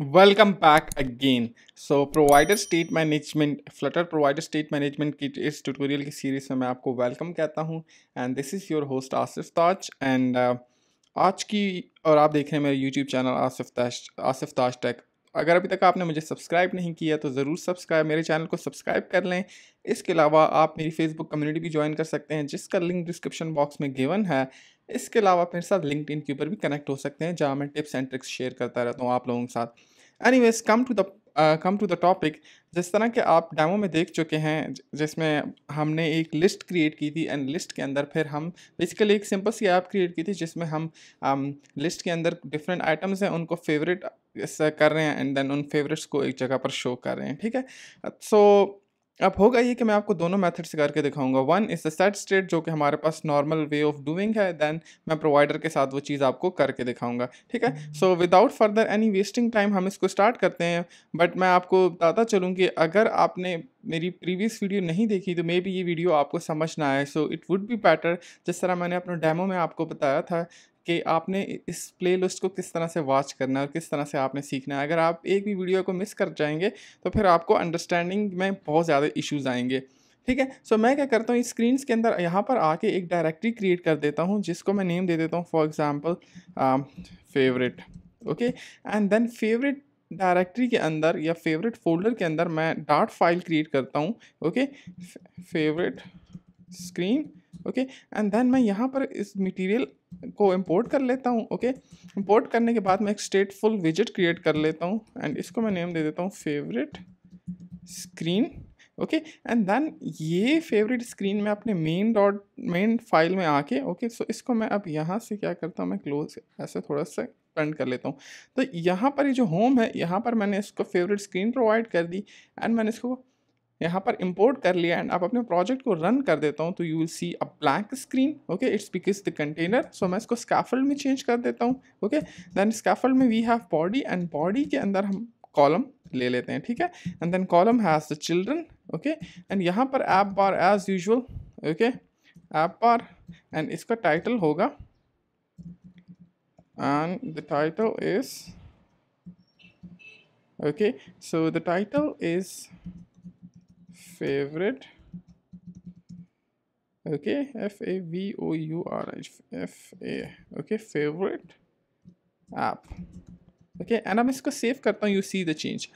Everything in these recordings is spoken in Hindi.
Welcome back again so provider state management Flutter provider state management की इस ट्यूटोरियल की सीरीज़ में मैं आपको वेलकम कहता हूँ and this is your host Asif Taj and uh, आज की और आप देख रहे हैं मेरे YouTube channel Asif Taj Asif Taj tech अगर अभी तक आपने मुझे सब्सक्राइब नहीं किया तो ज़रूर सब्सक्राइब मेरे चैनल को सब्सक्राइब कर लें इसके अलावा आप मेरी फेसबुक कम्युनिटी भी ज्वाइन कर सकते हैं जिसका लिंक डिस्क्रिप्शन बॉक्स में गिवन है इसके अलावा आप मेरे साथ लिंकड के ऊपर भी कनेक्ट हो सकते हैं जहाँ मैं टिप्स एंड ट्रिक्स शेयर करता रहता हूँ आप लोगों के साथ any ways come to the come to the topic जिस तरह के आप डेमो में देख चुके हैं जिसमें हमने एक लिस्ट क्रिएट की थी एंड लिस्ट के अंदर फिर हम बेसिकली एक सिंपल सी ऐप क्रिएट की थी जिसमें हम लिस्ट um, के अंदर डिफरेंट आइटम्स हैं उनको फेवरेट uh, कर रहे हैं एंड देन उन फेवरेट्स को एक जगह पर शो कर रहे हैं ठीक है सो so, अब होगा ये कि मैं आपको दोनों मेथड्स करके दिखाऊंगा one is the set state जो कि हमारे पास नॉर्मल वे ऑफ डूइंग है देन मैं प्रोवाइडर के साथ वो चीज़ आपको करके दिखाऊंगा ठीक है so without further any wasting time हम इसको स्टार्ट करते हैं बट मैं आपको बताता चलूँ कि अगर आपने मेरी प्रीवियस वीडियो नहीं देखी तो मे बी ये वीडियो आपको समझ ना आए so it would be better जिस तरह मैंने अपने डेमो में आपको बताया था कि आपने इस प्ले लिस्ट को किस तरह से वॉच करना है और किस तरह से आपने सीखना है अगर आप एक भी वीडियो को मिस कर जाएंगे तो फिर आपको अंडरस्टैंडिंग में बहुत ज़्यादा इश्यूज़ आएंगे ठीक है सो मैं क्या करता हूँ स्क्रीन के अंदर यहाँ पर आके एक डायरेक्टरी क्रिएट कर देता हूँ जिसको मैं नेम दे देता हूँ for example favourite okay and then favourite directory के अंदर या फेवरेट फोल्डर के अंदर मैं डाट फाइल क्रिएट करता हूँ okay favourite screen okay and then मैं यहाँ पर इस मटेरियल को इंपोर्ट कर लेता हूँ ओके इंपोर्ट करने के बाद मैं एक स्टेटफुल विजिट क्रिएट कर लेता हूँ एंड इसको मैं नेम दे देता हूँ favourite screen okay and then ये फेवरेट स्क्रीन में अपने मेन डॉट मेन फाइल में आके ओके सो इसको मैं अब यहाँ से क्या करता हूँ मैं क्लोज ऐसे थोड़ा सा एक्सपेंड कर लेता हूँ तो यहाँ पर ये जो होम है यहाँ पर मैंने इसको फेवरेट स्क्रीन प्रोवाइड कर दी एंड मैंने इसको यहाँ पर इम्पोर्ट कर लिया एंड आप अपने प्रोजेक्ट को रन कर देता हूँ तो you will see a blank screen okay it's because the container so मैं इसको स्कैफल्ड में चेंज कर देता हूँ ओके देन स्कैफल्ड में we have body and body के अंदर हम कॉलम ले लेते हैं ठीक है and then column has the children okay and यहाँ पर app bar as usual okay app bar and इसका टाइटल होगा and the title is okay so the title is favorite okay f a v o u r f a okay favorite app okay and अब इसको save करता हूँ you see the change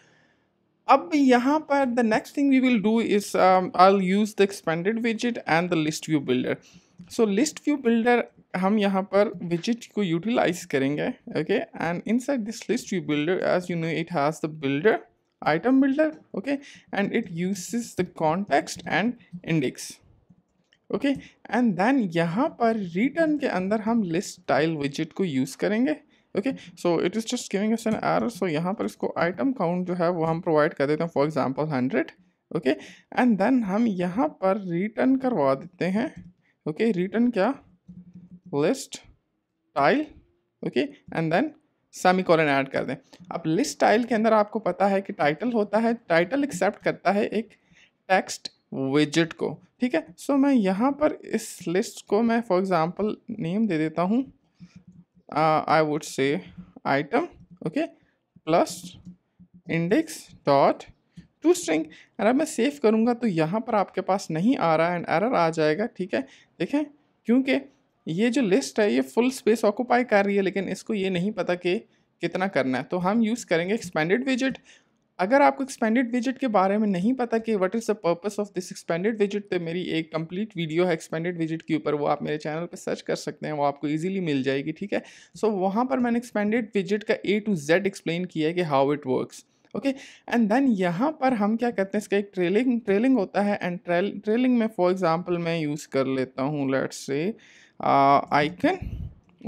अब यहाँ पर the next thing we will do is um, I'll use the expanded widget and the list view builder so list view builder हम यहाँ पर widget को utilize करेंगे okay and inside this list view builder as you know it has the builder item builder okay and it uses the context and index okay and then यहाँ पर रिटर्न के अंदर हम लिस्ट टाइल विजिट को यूज़ करेंगे ओके so it is just giving S N R so यहाँ पर इसको आइटम काउंट जो है वो हम प्रोवाइड कर देते हैं for example hundred okay and then हम यहाँ पर रिटर्न करवा देते हैं ओके okay, रिटर्न क्या list tile okay and then semicolon add कर दें अब लिस्ट स्टाइल के अंदर आपको पता है कि टाइटल होता है टाइटल एक्सेप्ट करता है एक टेक्स्ट विजिट को ठीक है सो so, मैं यहाँ पर इस लिस्ट को मैं फॉर एग्ज़ाम्पल नेम दे देता हूँ I would say item okay plus index dot to string अगर मैं सेव करूँगा तो यहाँ पर आपके पास नहीं आ रहा है एंड एरर आ जाएगा ठीक है देखें क्योंकि ये जो लिस्ट है ये फुल स्पेस ऑक्यूपाई कर रही है लेकिन इसको ये नहीं पता कि कितना करना है तो हम यूज़ करेंगे एक्सपेंडेड विजिट अगर आपको एक्सपेंडेड विजिट के बारे में नहीं पता कि what is the purpose of this expanded विजिट तो मेरी एक कंप्लीट वीडियो है एक्सपेंडेड विजिट के ऊपर वो आप मेरे चैनल पर सर्च कर सकते हैं वो आपको इजीली मिल जाएगी ठीक है सो so, वहाँ पर मैंने एक्सपेंडेड विजिट का ए टू जेड एक्सप्लेन किया है कि how it works okay and then यहाँ पर हम क्या करते हैं इसका एक ट्रेलिंग ट्रेलिंग होता है एंड ट्रेलिंग में फॉर एग्ज़ाम्पल मैं यूज़ कर लेता हूँ let's say icon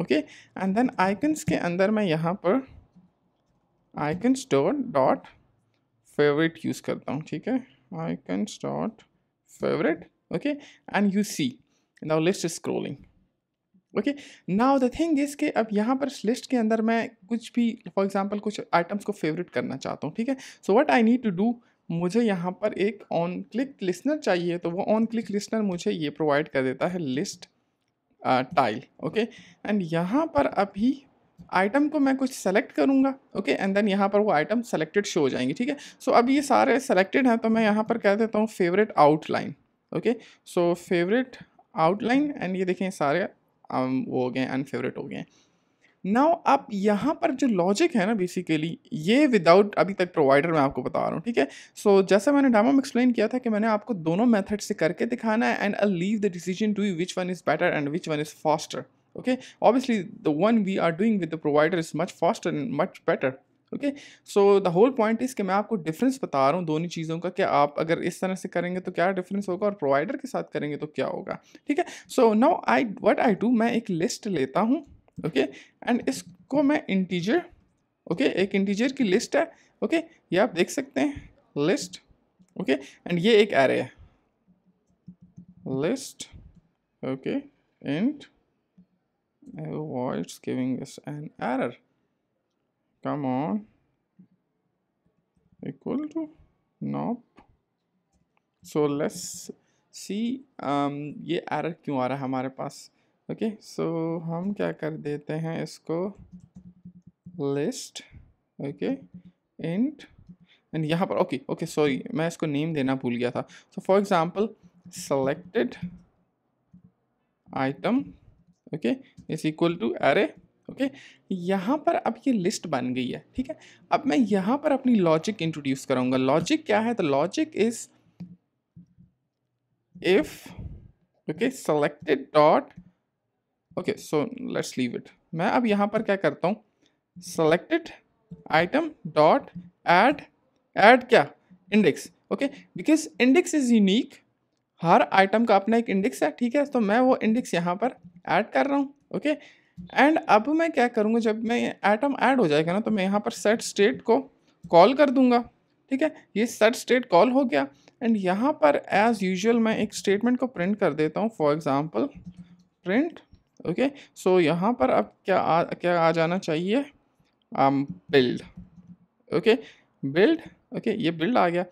okay and then icons के अंदर मैं यहाँ पर icon dot dot favourite use करता हूँ ठीक है icons dot favourite okay and you see now list scrolling okay now the thing is के अब यहाँ पर लिस्ट के अंदर मैं कुछ भी फॉर एग्जांपल कुछ आइटम्स को फेवरेट करना चाहता हूँ ठीक है so what I need to do मुझे यहाँ पर एक ऑन क्लिक लिस्नर चाहिए तो वो ऑन क्लिक लिस्नर मुझे ये प्रोवाइड कर देता है लिस्ट टाइल ओके एंड यहाँ पर अभी आइटम को मैं कुछ सेलेक्ट करूँगा ओके एंड देन यहाँ पर वो आइटम सेलेक्टेड शो हो जाएंगे ठीक है सो अब ये सारे सेलेक्टेड हैं तो मैं यहाँ पर कह देता हूँ favourite outline okay so favourite outline and ये देखें सारे um, वो हो गए अनफेवरेट हो गए हैं नाउ अब यहाँ पर जो लॉजिक है ना बेसिकली ये विदाउट अभी तक प्रोवाइडर मैं आपको बता रहा हूँ ठीक है सो so, जैसा मैंने डेमो में एक्सप्लेन किया था कि मैंने आपको दोनों मेथड से करके दिखाना है and I leave the decision to which one is better and which one is faster okay obviously the one we are doing with the provider is much faster and much better okay so the whole point is कि मैं आपको डिफरेंस बता रहा हूँ दोनों चीज़ों का कि आप अगर इस तरह से करेंगे तो क्या डिफरेंस होगा और प्रोवाइडर के साथ करेंगे तो क्या होगा ठीक है so now I what I do मैं एक लिस्ट लेता हूँ ओके एंड इसको मैं इंटीजर ओके okay, एक इंटीजर की लिस्ट है ओके okay, ये आप देख सकते हैं लिस्ट ओके एंड ये एक एरे है list okay and it's giving an error come on equal to nop so let's see ये एरर क्यों आ रहा है हमारे पास ओके सो हम क्या कर देते हैं इसको लिस्ट ओके इंट एंड यहाँ पर ओके ओके सॉरी मैं इसको नेम देना भूल गया था so for example selected item okay is equal to array okay okay? यहाँ पर अब ये लिस्ट बन गई है ठीक है अब मैं यहाँ पर अपनी लॉजिक इंट्रोड्यूस करूँगा लॉजिक क्या है तो logic is if okay selected dot okay so let's leave it मैं अब यहाँ पर क्या करता हूँ selected item dot add add क्या index okay because index is unique हर आइटम का अपना एक इंडेक्स है ठीक है तो मैं वो इंडेक्स यहाँ पर ऐड कर रहा हूँ ओके एंड अब मैं क्या करूँगा जब मैं आइटम ऐड हो जाएगा ना तो मैं यहाँ पर सेट स्टेट को कॉल कर दूँगा ठीक है ये सेट स्टेट कॉल हो गया एंड यहाँ पर एज यूजल मैं एक स्टेटमेंट को प्रिंट कर देता हूँ for example print okay so यहाँ पर अब क्या आ क्या आ जाना चाहिए बिल्ड ओके बिल्ड ओके ये बिल्ड आ गया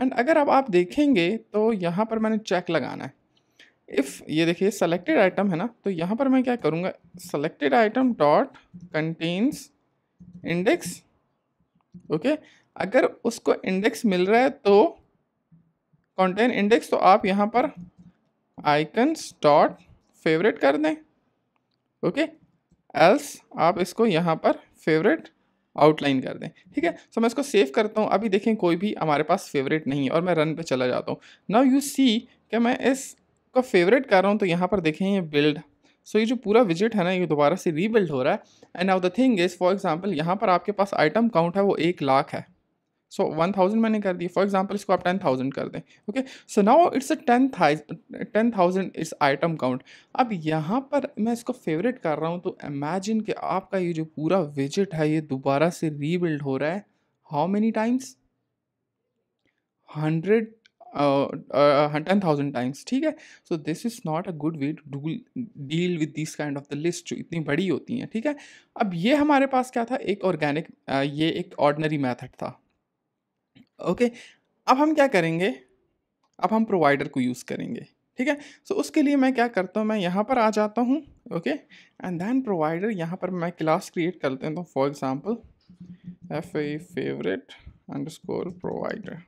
एंड अगर अब आप देखेंगे तो यहाँ पर मैंने चेक लगाना है इफ़ ये देखिए सेलेक्टेड आइटम है ना तो यहाँ पर मैं क्या करूँगा selected item dot contains index okay अगर उसको इंडेक्स मिल रहा है तो कॉन्टेन इंडेक्स तो आप यहाँ पर आइकन्स डॉट फेवरेट कर दें ओके एल्स आप इसको यहाँ पर फेवरेट आउटलाइन कर दें ठीक है सो मैं इसको सेव करता हूँ अभी देखें कोई भी हमारे पास फेवरेट नहीं है और मैं रन पे चला जाता हूँ नाउ यू सी कि मैं इसका फेवरेट कर रहा हूँ तो यहाँ पर देखें ये बिल्ड सो so, ये जो पूरा विजिट है ना ये दोबारा से रीबिल्ड हो रहा है and now the thing is for example यहाँ पर आपके पास आइटम काउंट है वो एक लाख है सो वन थाउजेंड मैंने कर दिया फॉर एग्जाम्पल इसको आप टेन थाउजेंड कर दें okay so now it's a ten ten thousand इस आइटम काउंट अब यहाँ पर मैं इसको फेवरेट कर रहा हूँ तो इमेजिन कि आपका ये जो पूरा विजिट है ये दोबारा से रीबिल्ड हो रहा है how many times hundred ten thousand times ठीक है so this is not a good way to deal with this kind of the list जो इतनी बड़ी होती हैं ठीक है अब ये हमारे पास क्या था एक ऑर्गेनिक uh, ये एक ऑर्डनरी मैथड था ओके अब हम क्या करेंगे अब हम प्रोवाइडर को यूज़ करेंगे ठीक है सो so, उसके लिए मैं क्या करता हूँ मैं यहाँ पर आ जाता हूँ ओके एंड देन प्रोवाइडर यहाँ पर मैं क्लास क्रिएट कर देता हूँ for example F A favourite underscore score provider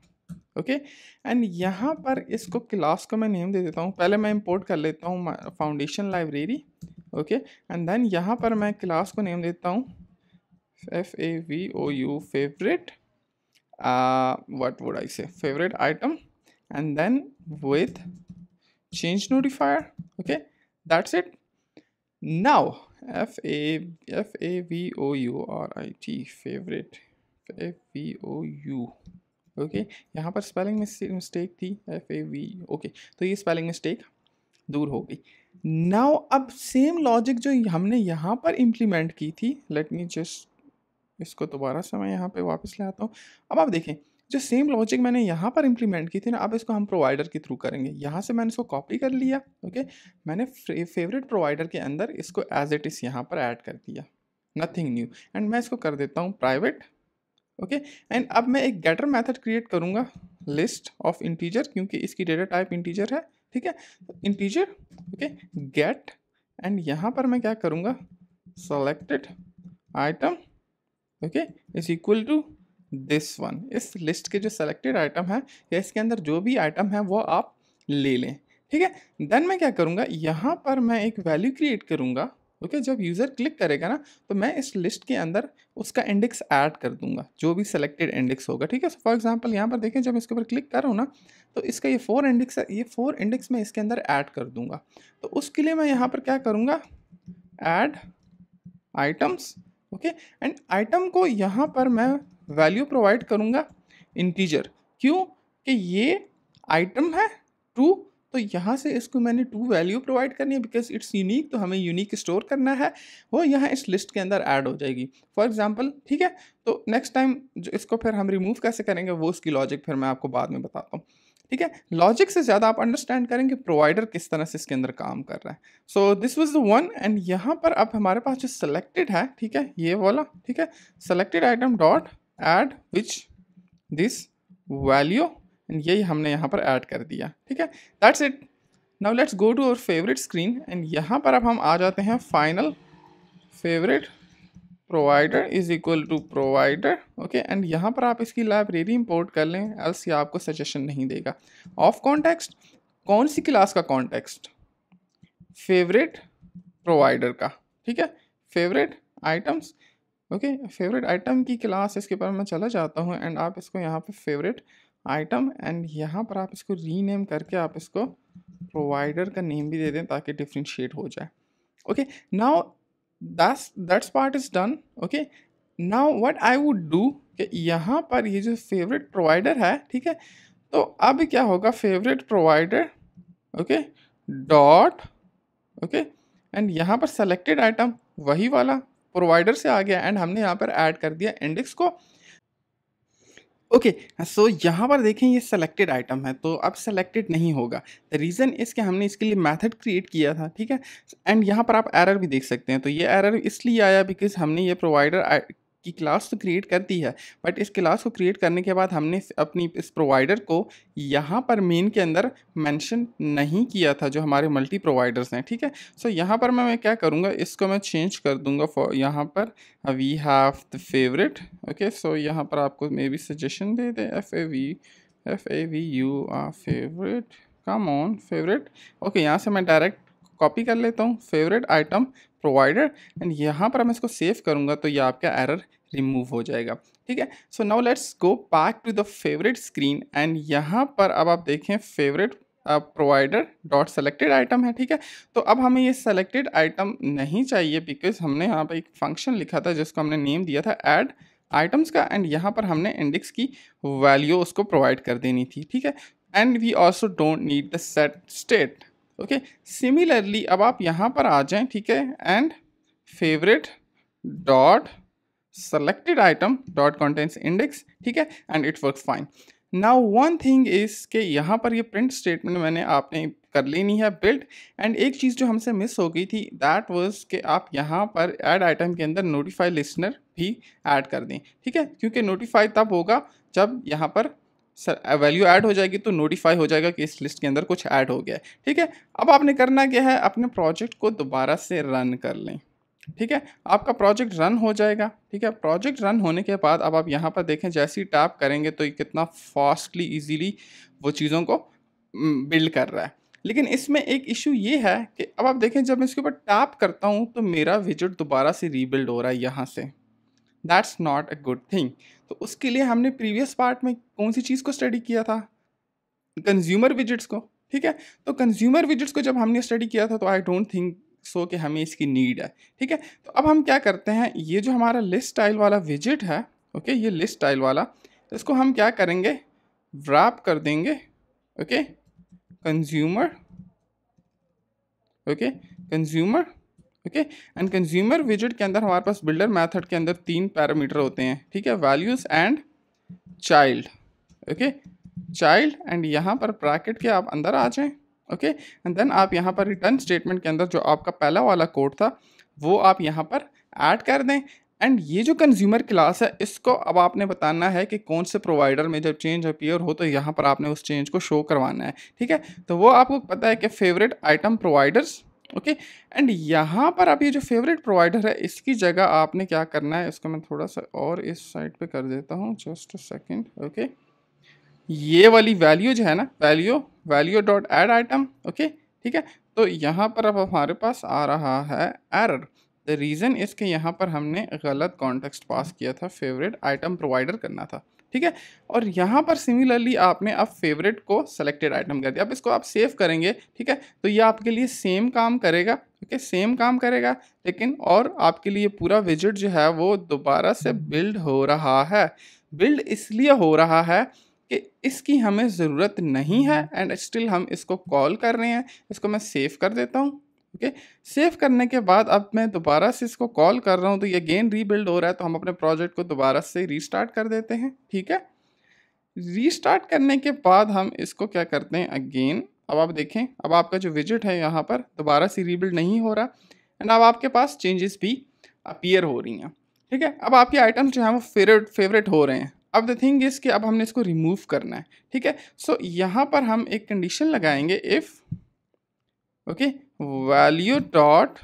okay and यहाँ पर इसको क्लास को मैं नेम दे देता हूँ पहले मैं इंपोर्ट कर लेता हूँ foundation library okay and then यहाँ पर मैं क्लास को नेम देता हूँ F A V O U favourite uh, what would I say favorite item and then with change notifier okay that's it now f a f a v o u r i t favorite f v o u okay okay, यहाँ पर स्पेलिंग मिस्टेक थी एफ ए वी ओके तो ये स्पेलिंग मिस्टेक दूर हो गई नाउ अब सेम लॉजिक जो हमने यहाँ पर इम्प्लीमेंट की थी लेट मी जस्ट इसको दोबारा से मैं यहाँ पे वापस ले आता हूँ अब आप देखें जो सेम लॉजिक मैंने यहाँ पर इम्प्लीमेंट की थी ना अब इसको हम प्रोवाइडर के थ्रू करेंगे यहाँ से मैंने इसको कॉपी कर लिया ओके मैंने फेवरेट प्रोवाइडर के अंदर इसको एज इट इज़ यहाँ पर ऐड कर दिया नथिंग न्यू एंड मैं इसको कर देता हूँ प्राइवेट ओके एंड अब मैं एक गेटर मैथड क्रिएट करूँगा लिस्ट ऑफ इंटीजर क्योंकि इसकी डेटा टाइप इंटीजर है ठीक है इंटीजर ओके गेट एंड यहाँ पर मैं क्या करूँगा selected item okay is equal to this one इस लिस्ट के जो सेलेक्टेड आइटम है या इसके अंदर जो भी आइटम है वो आप ले लें ठीक है देन मैं क्या करूँगा यहाँ पर मैं एक वैल्यू क्रिएट करूँगा ओके जब यूज़र क्लिक करेगा ना तो मैं इस लिस्ट के अंदर उसका इंडेक्स ऐड कर दूंगा जो भी सिलेक्टेड इंडेक्स होगा ठीक है फॉर एग्जांपल यहाँ पर देखें जब इसके ऊपर क्लिक करो ना तो इसका ये फोर इंडेक्स है ये फोर इंडेक्स मैं इसके अंदर ऐड कर दूंगा तो उसके लिए मैं यहाँ पर क्या करूँगा add items okay and item को यहाँ पर मैं वैल्यू प्रोवाइड करूँगा इंटीजर क्यों कि ये आइटम है टू तो यहाँ से इसको मैंने टू वैल्यू प्रोवाइड करनी है बिकॉज इट्स यूनिक तो हमें यूनिक स्टोर करना है वो यहाँ इस लिस्ट के अंदर ऐड हो जाएगी फॉर एग्जाम्पल ठीक है तो नेक्स्ट टाइम जो इसको फिर हम रिमूव कैसे करेंगे वो उसकी लॉजिक फिर मैं आपको बाद में बताता हूँ ठीक है लॉजिक से ज़्यादा आप अंडरस्टैंड करें कि प्रोवाइडर किस तरह से इसके अंदर काम कर रहा है so this was the one and यहाँ पर अब हमारे पास जो सेलेक्टेड है ठीक है ये वाला ठीक है selected item dot add which this value and यही हमने यहाँ पर ऐड कर दिया ठीक है that's it now let's go to our favourite screen and यहाँ पर अब हम आ जाते हैं final favourite provider is equal to provider okay and यहाँ पर आप इसकी लाइब्रेरी इंपोर्ट कर लें एल्स ये आपको सजेशन नहीं देगा ऑफ कॉन्टेक्स्ट कौन सी क्लास का कॉन्टेक्स्ट फेवरेट प्रोवाइडर का ठीक है favourite items okay favourite item की क्लास इसके पर मैं चला जाता हूँ एंड आप इसको यहाँ पे फेवरेट आइटम एंड यहाँ पर आप इसको रीनेम करके आप इसको प्रोवाइडर का नेम भी दे दें ताकि डिफ्रेंशिएट हो जाए okay now that's that's part is done okay now what I would do कि यहाँ पर ये जो फेवरेट प्रोवाइडर है ठीक है तो अब क्या होगा favourite provider okay dot okay and यहाँ पर सेलेक्टेड आइटम वही वाला प्रोवाइडर से आ गया एंड हमने यहाँ पर ऐड कर दिया इंडेक्स को ओके okay, सो so यहाँ पर देखें ये सेलेक्टेड आइटम है तो अब सेलेक्टेड नहीं होगा द रीज़न इसके हमने इसके लिए मेथड क्रिएट किया था ठीक है एंड यहाँ पर आप एरर भी देख सकते हैं तो ये एरर इसलिए आया बिकॉज हमने ये प्रोवाइडर कि क्लास तो क्रिएट कर दी है बट इस क्लास को क्रिएट करने के बाद हमने अपनी इस प्रोवाइडर को यहाँ पर मेन के अंदर मेंशन नहीं किया था जो हमारे मल्टी प्रोवाइडर्स हैं ठीक है सो so, यहाँ पर मैं, मैं क्या करूँगा इसको मैं चेंज कर दूँगा फॉर यहाँ पर we have the favourite okay so यहाँ पर आपको मे बी सजेशन दे दें F A V F A V U R favourite come on favourite okay यहाँ से मैं डायरेक्ट कॉपी कर लेता हूँ फेवरेट आइटम प्रोवाइडर एंड यहाँ पर मैं इसको सेव करूँगा तो ये आपका एरर रिमूव हो जाएगा ठीक है so now let's go back to the favourite screen and यहाँ पर अब आप देखें favourite provider dot selected item है ठीक है तो अब हमें ये सेलेक्टेड आइटम नहीं चाहिए बिकॉज हमने यहाँ पर एक फंक्शन लिखा था जिसको हमने नेम दिया था एड आइटम्स का एंड यहाँ पर हमने इंडेक्स की वैल्यू उसको प्रोवाइड कर देनी थी ठीक है and we also don't need the set state okay similarly अब आप यहाँ पर आ जाएं ठीक है and favourite dot selected item dot contents index ठीक है and it work fine now one thing is के यहाँ पर ये प्रिंट स्टेटमेंट मैंने आपने कर लेनी है बिल्ड एंड एक चीज़ जो हमसे मिस हो गई थी दैट वॉज के आप यहाँ पर एड आइटम के अंदर नोटिफाई लिसनर भी एड कर दें ठीक है क्योंकि नोटिफाई तब होगा जब यहाँ पर सर वैल्यू ऐड हो जाएगी तो नोटिफाई हो जाएगा कि इस लिस्ट के अंदर कुछ ऐड हो गया है ठीक है अब आपने करना क्या है अपने प्रोजेक्ट को दोबारा से रन कर लें ठीक है आपका प्रोजेक्ट रन हो जाएगा ठीक है प्रोजेक्ट रन होने के बाद अब आप यहाँ पर देखें जैसे ही टैप करेंगे तो कितना फास्टली ईजीली वो चीज़ों को बिल्ड कर रहा है लेकिन इसमें एक इशू ये है कि अब आप देखें जब मैं इसके ऊपर टैप करता हूँ तो मेरा विजिट दोबारा से रीबिल्ड हो रहा है यहाँ से that's not a good thing तो उसके लिए हमने प्रीवियस पार्ट में कौन सी चीज़ को स्टडी किया था कंज्यूमर विजिट्स को ठीक है तो कंज्यूमर विजिट्स को जब हमने स्टडी किया था तो आई डोंट थिंक सो कि हमें इसकी नीड है ठीक है तो अब हम क्या करते हैं ये जो हमारा लिस्ट स्टाइल वाला विजिट है ओके ये लिस्ट स्टाइल वाला इसको हम क्या करेंगे ड्राप कर देंगे okay consumer okay consumer okay and consumer विजिट के अंदर हमारे पास बिल्डर मैथड के अंदर तीन पैरामीटर होते हैं ठीक है values and child okay child and यहाँ पर ब्रैकेट के आप अंदर आ जाएँ ओके एंड देन आप यहाँ पर रिटर्न स्टेटमेंट के अंदर जो आपका पहला वाला कोड था वो आप यहाँ पर ऐड कर दें एंड ये जो कंज्यूमर क्लास है इसको अब आपने बताना है कि कौन से प्रोवाइडर में जब चेंज अपीयर हो तो यहाँ पर आपने उस चेंज को शो करवाना है ठीक है तो वो आपको पता है कि favourite item providers okay and यहाँ पर आप ये जो फेवरेट प्रोवाइडर है इसकी जगह आपने क्या करना है इसको मैं थोड़ा सा और इस साइड पे कर देता हूँ जस्ट सेकेंड ओके ये वाली वैल्यू जो है ना value value dot add item okay ठीक है तो यहाँ पर अब हमारे पास आ रहा है एरर द रीज़न इसके यहाँ पर हमने गलत कॉन्टेक्स्ट पास किया था फेवरेट आइटम प्रोवाइडर करना था ठीक है और यहाँ पर सिमिलरली आपने अब फेवरेट को सेलेक्टेड आइटम कर दिया अब इसको आप सेव करेंगे ठीक है तो ये आपके लिए सेम काम करेगा ठीक है सेम काम करेगा लेकिन और आपके लिए पूरा विजिट जो है वो दोबारा से बिल्ड हो रहा है बिल्ड इसलिए हो रहा है कि इसकी हमें ज़रूरत नहीं है एंड स्टिल हम इसको कॉल कर रहे हैं इसको मैं सेव कर देता हूँ ओके सेव करने के बाद अब मैं दोबारा से इसको कॉल कर रहा हूँ तो ये अगेन रीबिल्ड हो रहा है तो हम अपने प्रोजेक्ट को दोबारा से रीस्टार्ट कर देते हैं ठीक है रीस्टार्ट करने के बाद हम इसको क्या करते हैं अगेन अब आप देखें अब आपका जो विजिट है यहाँ पर दोबारा से रीबिल्ड नहीं हो रहा एंड अब आपके पास चेंजेस भी अपीयर हो रही हैं ठीक है अब आपके आइटम जो है वो फेवरेट फेवरेट हो रहे हैं अब द थिंग इज़ कि अब हमने इसको रिमूव करना है ठीक है सो so, यहाँ पर हम एक कंडीशन लगाएंगे if okay okay? value dot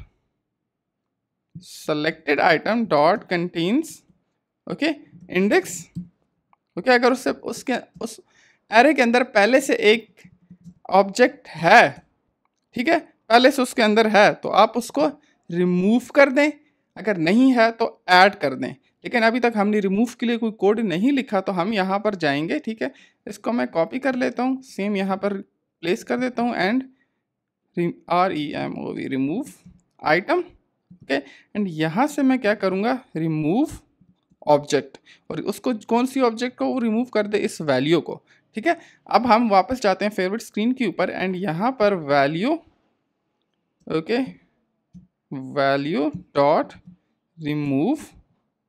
selected item dot contains okay index okay अगर उससे उसके उस एरे के अंदर पहले से एक ऑब्जेक्ट है ठीक है पहले से उसके अंदर है तो आप उसको रिमूव कर दें अगर नहीं है तो ऐड कर दें लेकिन अभी तक हमने रिमूव के लिए कोई कोड नहीं लिखा तो हम यहाँ पर जाएंगे ठीक है इसको मैं कॉपी कर लेता हूँ सेम यहाँ पर प्लेस कर देता हूँ and R E M O V remove item okay and यहाँ से मैं क्या करूँगा रिमूव ऑब्जेक्ट और उसको कौन सी ऑब्जेक्ट को वो रिमूव कर दे इस वैल्यू को ठीक है अब हम वापस जाते हैं फेवरेट स्क्रीन के ऊपर एंड यहाँ पर value okay value dot remove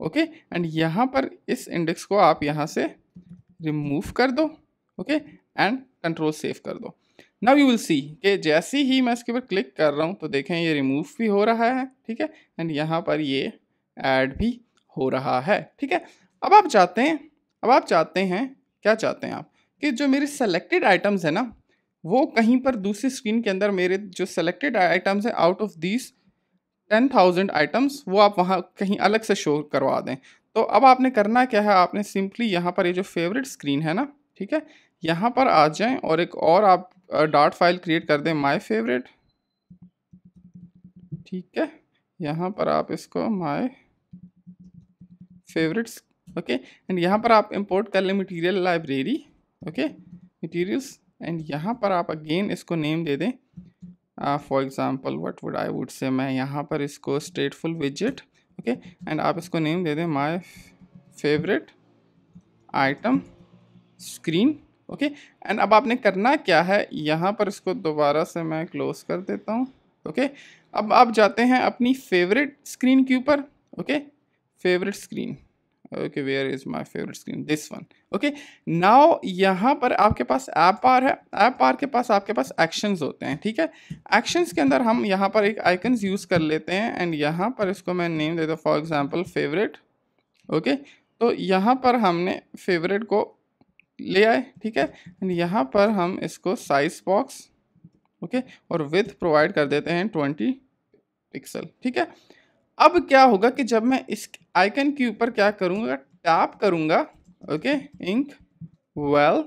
okay and यहाँ पर इस इंडेक्स को आप यहाँ से रिमूव कर दो ओके एंड कंट्रोल सेव कर दो नव यू विल सी कि जैसे ही मैं इसके ऊपर क्लिक कर रहा हूँ तो देखें ये रिमूव भी हो रहा है ठीक है एंड यहाँ पर ये ऐड भी हो रहा है ठीक है अब आप चाहते हैं अब आप चाहते हैं क्या चाहते हैं आप कि जो मेरे सेलेक्टेड आइटम्स हैं ना वो कहीं पर दूसरी स्क्रीन के अंदर मेरे जो सेलेक्टेड आइटम्स हैं out of this ten thousand items वो आप वहाँ कहीं अलग से शो करवा दें तो अब आपने करना क्या है आपने सिंपली यहाँ पर ये जो फेवरेट स्क्रीन है ना ठीक है यहाँ पर आ जाएं और एक और आप डॉट फाइल क्रिएट कर दें माय फेवरेट ठीक है यहाँ पर आप इसको माय फेवरेट्स ओके एंड यहाँ पर आप इंपोर्ट कर लें material library okay materials and यहाँ पर आप अगेन इसको नेम दे दें for example what would I would say मैं यहाँ पर इसको फुल विजिट ओके एंड आप इसको नेम दे दें my favourite item screen okay and अब आपने करना क्या है यहाँ पर इसको दोबारा से मैं क्लोज़ कर देता हूँ ओके अब आप जाते हैं अपनी फेवरेट स्क्रीन के ऊपर okay favourite screen okay where is my favourite screen this one okay now यहाँ पर आपके पास ऐप आर है ऐप आर के पास आपके पास एक्शंस होते हैं ठीक है एक्शंस के अंदर हम यहाँ पर एक आइकन्स यूज़ कर लेते हैं एंड यहाँ पर इसको मैं नेम देता हूँ फॉर एग्ज़ाम्पल फेवरेट ओके तो यहाँ पर हमने फेवरेट को ले आए ठीक है एंड यहाँ पर हम इसको साइज बॉक्स ओके और विथ प्रोवाइड कर देते हैं ट्वेंटी पिक्सल ठीक है अब क्या होगा कि जब मैं इस आइकन के ऊपर क्या करूँगा टैप करूँगा ओके इंक वेल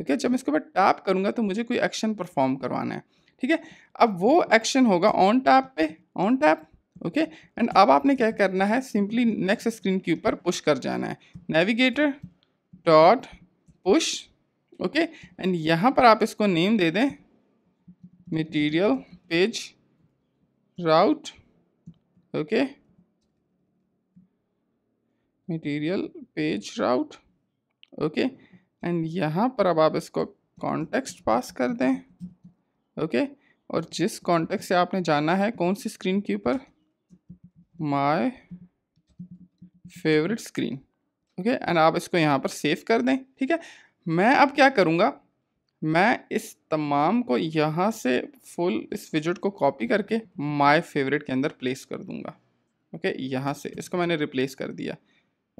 ओके जब इसके ऊपर टैप करूँगा तो मुझे कोई एक्शन परफॉर्म करवाना है ठीक है अब वो एक्शन होगा ऑन टैप पे ऑन टैप ओके एंड अब आपने क्या करना है सिंपली नेक्स्ट स्क्रीन के ऊपर पुश कर जाना है navigator dot push okay and यहाँ पर आप इसको नेम दे दें material page route okay material page route okay and यहाँ पर अब आप इसको कॉन्टेक्स्ट पास कर दें ओके okay? और जिस कॉन्टेक्स्ट से आपने जाना है कौन सी स्क्रीन के ऊपर my favourite screen okay and आप इसको यहाँ पर सेव कर दें ठीक है मैं अब क्या करूँगा मैं इस तमाम को यहाँ से फुल इस विजिट को कॉपी करके माय फेवरेट के अंदर प्लेस कर दूँगा ओके okay, यहाँ से इसको मैंने रिप्लेस कर दिया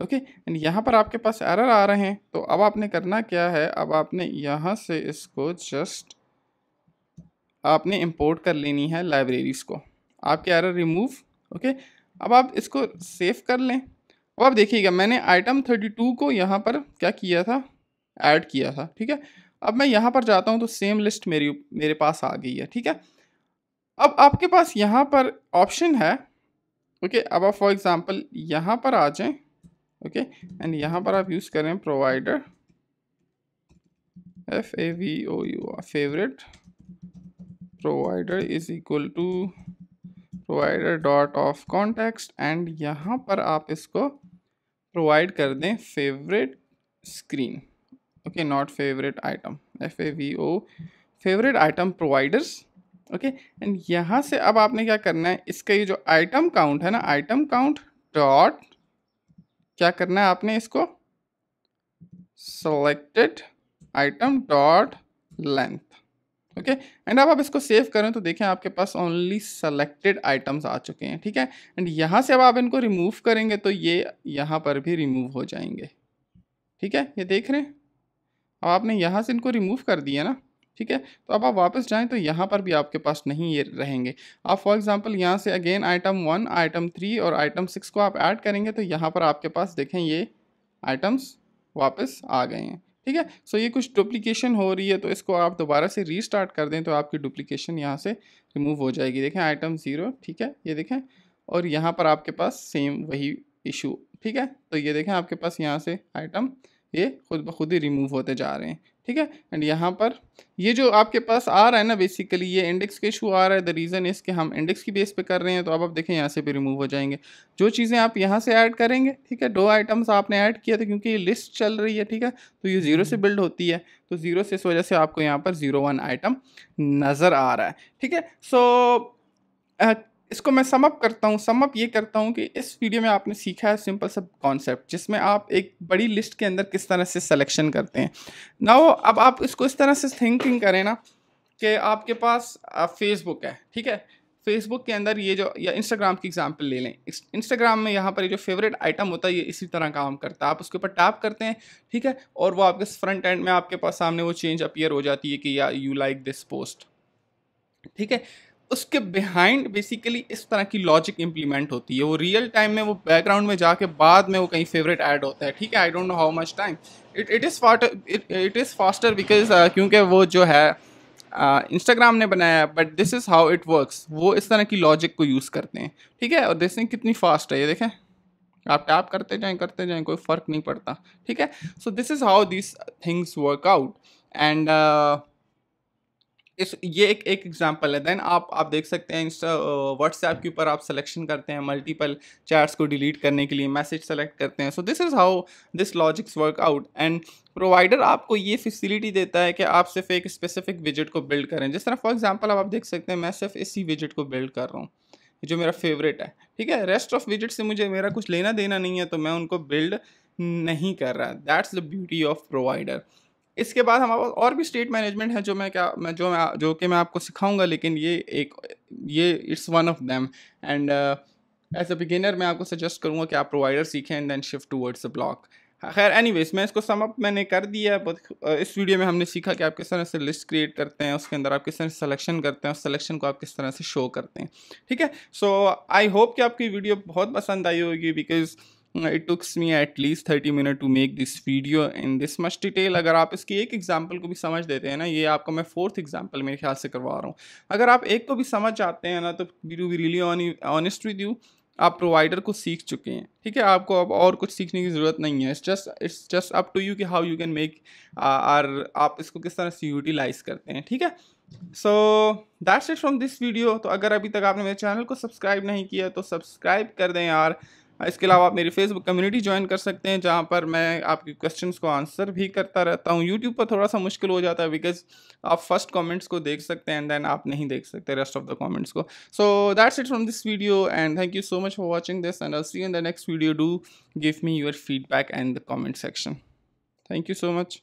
ओके एंड यहाँ पर आपके पास एरर आ रहे हैं तो अब आपने करना क्या है अब आपने यहाँ से इसको जस्ट आपने इम्पोर्ट कर लेनी है लाइब्रेरीज़ को आपके एरर रिमूव ओके अब आप इसको सेव कर लें अब आप देखिएगा मैंने आइटम थर्टी टू को यहाँ पर क्या किया था ऐड किया था ठीक है अब मैं यहाँ पर जाता हूँ तो सेम लिस्ट मेरी मेरे पास आ गई है ठीक है अब आपके पास यहाँ पर ऑप्शन है ओके अब आप फॉर एग्ज़ाम्पल यहाँ पर आ जाएं ओके एंड यहाँ पर आप यूज़ करें provider F A V O U favourite provider is equal to provider dot of context and यहाँ पर आप इसको प्रोवाइड कर दें favourite screen okay not favourite item F A V O favourite item providers okay and यहाँ से अब आपने क्या करना है इसका ये जो आइटम काउंट है ना आइटम काउंट डॉट क्या करना है आपने इसको selected item dot length okay and अब आप इसको सेव करें तो देखें आपके पास ओनली सेलेक्टेड आइटम्स आ चुके हैं ठीक है एंड यहाँ से अब आप इनको रिमूव करेंगे तो ये यहाँ पर भी रिमूव हो जाएंगे ठीक है ये देख रहे हैं अब आपने यहाँ से इनको रिमूव कर दिया ना ठीक है तो अब आप वापस जाएं तो यहाँ पर भी आपके पास नहीं ये रहेंगे आप फॉर एग्जांपल यहाँ से again item one item three और आइटम सिक्स को आप ऐड करेंगे तो यहाँ पर आपके पास देखें ये आइटम्स वापस आ गए हैं ठीक है सो ये कुछ डुप्लीकेशन हो रही है तो इसको आप दोबारा से रीस्टार्ट कर दें तो आपकी डुप्लीकेशन यहाँ से रिमूव हो जाएगी देखें आइटम ज़ीरो ठीक है ये देखें और यहाँ पर आपके पास सेम वही इशू ठीक है तो ये देखें आपके पास यहाँ से आइटम ये खुद ब खुद ही रिमूव होते जा रहे हैं ठीक है एंड यहाँ पर ये जो आपके पास आ रहा है ना बेसिकली ये इंडेक्स के इशू आ रहा है द रीज़न इसके हम इंडेक्स की बेस पे कर रहे हैं तो अब आप देखें यहाँ से भी रिमूव हो जाएंगे जो चीज़ें आप यहाँ से ऐड करेंगे ठीक है दो आइटम्स आपने ऐड किया था क्योंकि ये लिस्ट चल रही है ठीक है तो ये ज़ीरो से बिल्ड हम्म। होती है तो ज़ीरो से इस वजह से आपको यहाँ पर ज़ीरो वन आइटम नज़र आ रहा है ठीक है सो so, इसको मैं समअप करता हूँ समअप ये करता हूँ कि इस वीडियो में आपने सीखा है सिंपल सा कॉन्सेप्ट जिसमें आप एक बड़ी लिस्ट के अंदर किस तरह से सिलेक्शन करते हैं ना वो अब आप इसको इस तरह से थिंकिंग करें ना कि आपके पास फेसबुक है ठीक है फेसबुक के अंदर ये जो या इंस्टाग्राम की एग्जांपल ले लें इंस्टाग्राम में यहाँ पर ये जो फेवरेट आइटम होता है ये इसी तरह काम करता है आप उसके ऊपर टैप करते हैं ठीक है और वो आपके फ्रंट एंड में आपके पास सामने वो चेंज अपीयर हो जाती है कि या यू लाइक दिस पोस्ट ठीक है उसके बिहाइंड बेसिकली इस तरह की लॉजिक इंप्लीमेंट होती है वो रियल टाइम में वो बैकग्राउंड में जाके बाद में वो कहीं फेवरेट ऐड होता है ठीक है I don't know how much time it it is it is faster because क्योंकि वो जो है इंस्टाग्राम uh, ने बनाया है but this is how it works वो इस तरह की लॉजिक को यूज़ करते हैं ठीक है और देखें कितनी फास्ट है ये देखें आप टैप करते जाएँ करते जाएँ कोई फ़र्क नहीं पड़ता ठीक है so this is how this things work out and इस ये एक एक एग्जांपल है देन आप आप देख सकते हैं इंस्टा व्हाट्सएप के ऊपर आप सिलेक्शन करते हैं मल्टीपल चैट्स को डिलीट करने के लिए मैसेज सेलेक्ट करते हैं so this is how this logics work out and provider आपको ये फैसिलिटी देता है कि आप सिर्फ एक स्पेसिफिक विजिट को बिल्ड करें जिस तरह फॉर एग्जाम्पल आप, आप देख सकते हैं मैं सिर्फ इसी विजिट को बिल्ड कर रहा हूँ जो मेरा फेवरेट है ठीक है रेस्ट ऑफ विजिट से मुझे मेरा कुछ लेना देना नहीं है तो मैं उनको बिल्ड नहीं कर रहा that's the beauty of provider इसके बाद हमारे पास और भी स्टेट मैनेजमेंट है जो मैं क्या मैं जो मैं जो कि मैं आपको सिखाऊंगा लेकिन ये एक ये it's one of them and as a beginner मैं आपको सजेस्ट करूँगा कि आप प्रोवाइडर सीखें and then shift towards a bloc खैर एनीवेज मैं इसको समअप मैंने कर दिया है uh, इस वीडियो में हमने सीखा कि आप किस तरह से लिस्ट क्रिएट करते हैं उसके अंदर आप किस तरह से सिलेक्शन करते हैं उस सिलेक्शन को आप किस तरह से शो करते हैं ठीक है सो आई होप कि आपकी वीडियो बहुत पसंद आई होगी because it tooks me at least thirty minute to make this video in this much detail अगर आप इसकी एक एग्जाम्पल को भी समझ देते हैं ना ये आपको मैं फोर्थ एग्जाम्पल मेरे ख्याल से करवा रहा हूँ अगर आप एक को भी समझ आते हैं ना तो you be really honest with you आप प्रोवाइडर को सीख चुके हैं ठीक है आपको अब और कुछ सीखने की ज़रूरत नहीं है it's just it's just up to you कि how you can make or आप इसको किस तरह से यूटिलाइज करते हैं ठीक है so that's it from this video तो अगर अभी तक आपने मेरे चैनल को सब्सक्राइब नहीं किया तो सब्सक्राइब कर दें यार हाँ, इसके अलावा आप मेरी फेसबुक कम्युनिटी ज्वाइन कर सकते हैं जहाँ पर मैं आपके क्वेश्चन को आंसर भी करता रहता हूँ यूट्यूब पर थोड़ा सा मुश्किल हो जाता है बिकॉज आप फर्स्ट कमेंट्स को देख सकते हैं एंड देन आप नहीं देख सकते रेस्ट ऑफ द कमेंट्स को so that's it from this video and thank you so much for watching this and see in the next video do give me your feedback and the comment section thank you so much